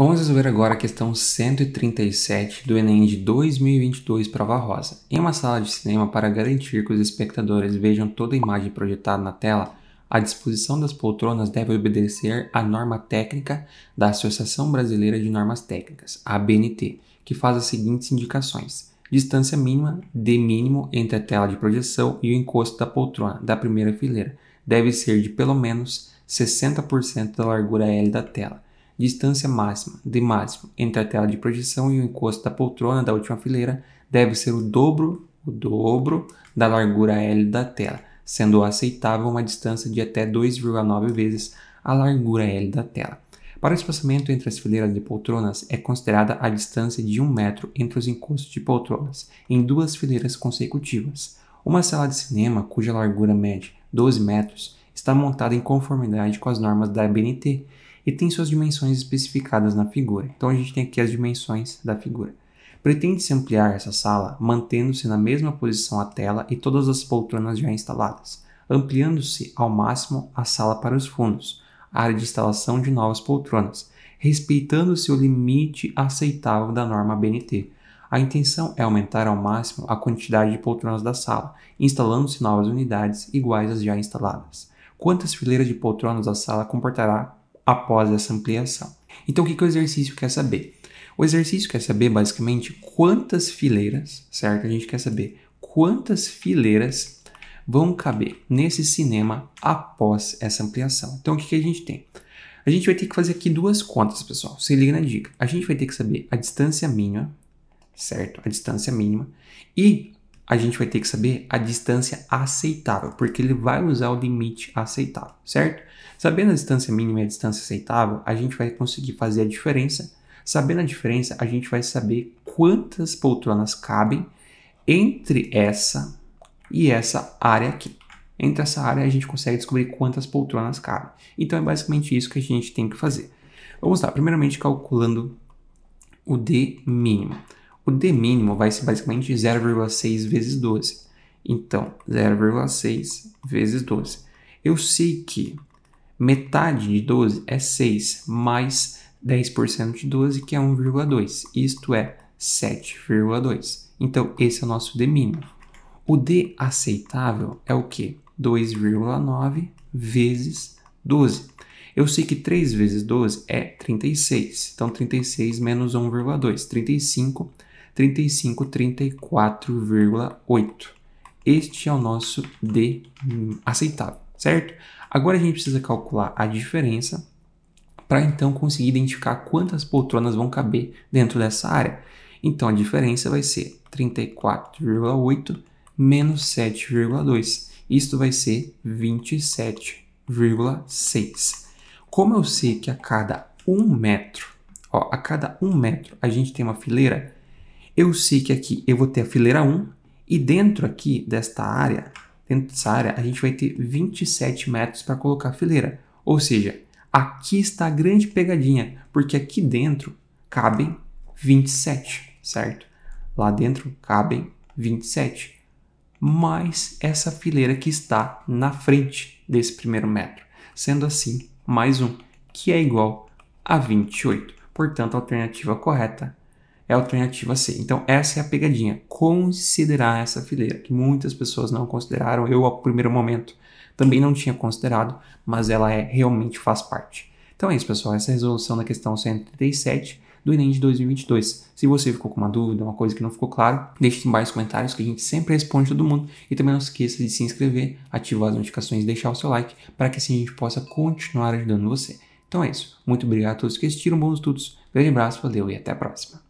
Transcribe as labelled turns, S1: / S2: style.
S1: Vamos resolver agora a questão 137 do Enem de 2022 Prova Rosa. Em uma sala de cinema, para garantir que os espectadores vejam toda a imagem projetada na tela, a disposição das poltronas deve obedecer à norma técnica da Associação Brasileira de Normas Técnicas, ABNT, que faz as seguintes indicações: distância mínima de mínimo entre a tela de projeção e o encosto da poltrona da primeira fileira deve ser de pelo menos 60% da largura L da tela Distância máxima de máximo entre a tela de projeção e o encosto da poltrona da última fileira deve ser o dobro, o dobro da largura L da tela, sendo aceitável uma distância de até 2,9 vezes a largura L da tela. Para o espaçamento entre as fileiras de poltronas é considerada a distância de 1 metro entre os encostos de poltronas em duas fileiras consecutivas. Uma sala de cinema, cuja largura mede é 12 metros, está montada em conformidade com as normas da BNT e tem suas dimensões especificadas na figura. Então a gente tem aqui as dimensões da figura. Pretende-se ampliar essa sala mantendo-se na mesma posição a tela e todas as poltronas já instaladas, ampliando-se ao máximo a sala para os fundos, a área de instalação de novas poltronas, respeitando-se o limite aceitável da norma BNT. A intenção é aumentar ao máximo a quantidade de poltronas da sala, instalando-se novas unidades iguais às já instaladas. Quantas fileiras de poltronas a sala comportará após essa ampliação. Então, o que, que o exercício quer saber? O exercício quer saber basicamente quantas fileiras, certo? A gente quer saber quantas fileiras vão caber nesse cinema após essa ampliação. Então, o que, que a gente tem? A gente vai ter que fazer aqui duas contas, pessoal. Se liga na dica. A gente vai ter que saber a distância mínima, certo? A distância mínima e a gente vai ter que saber a distância aceitável, porque ele vai usar o limite aceitável, certo? Sabendo a distância mínima e a distância aceitável, a gente vai conseguir fazer a diferença. Sabendo a diferença, a gente vai saber quantas poltronas cabem entre essa e essa área aqui. Entre essa área, a gente consegue descobrir quantas poltronas cabem. Então, é basicamente isso que a gente tem que fazer. Vamos lá, primeiramente calculando o D mínimo o D mínimo vai ser basicamente 0,6 vezes 12. Então, 0,6 vezes 12. Eu sei que metade de 12 é 6, mais 10% de 12, que é 1,2. Isto é 7,2. Então, esse é o nosso D mínimo. O D aceitável é o que? 2,9 vezes 12. Eu sei que 3 vezes 12 é 36. Então, 36 menos 1,2. 35 3534,8. Este é o nosso D aceitável, certo? Agora a gente precisa calcular a diferença para então conseguir identificar quantas poltronas vão caber dentro dessa área. Então a diferença vai ser 34,8 menos 7,2. Isto vai ser 27,6. Como eu sei que a cada um metro, ó, a cada um metro a gente tem uma fileira, eu sei que aqui eu vou ter a fileira 1 e dentro aqui desta área, dentro dessa área, a gente vai ter 27 metros para colocar a fileira. Ou seja, aqui está a grande pegadinha, porque aqui dentro cabem 27, certo? Lá dentro cabem 27, mais essa fileira que está na frente desse primeiro metro. Sendo assim, mais um, que é igual a 28. Portanto, a alternativa correta é a alternativa C. Então, essa é a pegadinha. Considerar essa fileira, que muitas pessoas não consideraram, eu ao primeiro momento também não tinha considerado, mas ela é realmente faz parte. Então é isso, pessoal. Essa é a resolução da questão 137 do Enem de 2022. Se você ficou com uma dúvida, uma coisa que não ficou claro, deixe embaixo nos comentários que a gente sempre responde todo mundo. E também não esqueça de se inscrever, ativar as notificações e deixar o seu like para que assim a gente possa continuar ajudando você. Então é isso. Muito obrigado a todos que assistiram. Bons estudos. Grande abraço, valeu e até a próxima.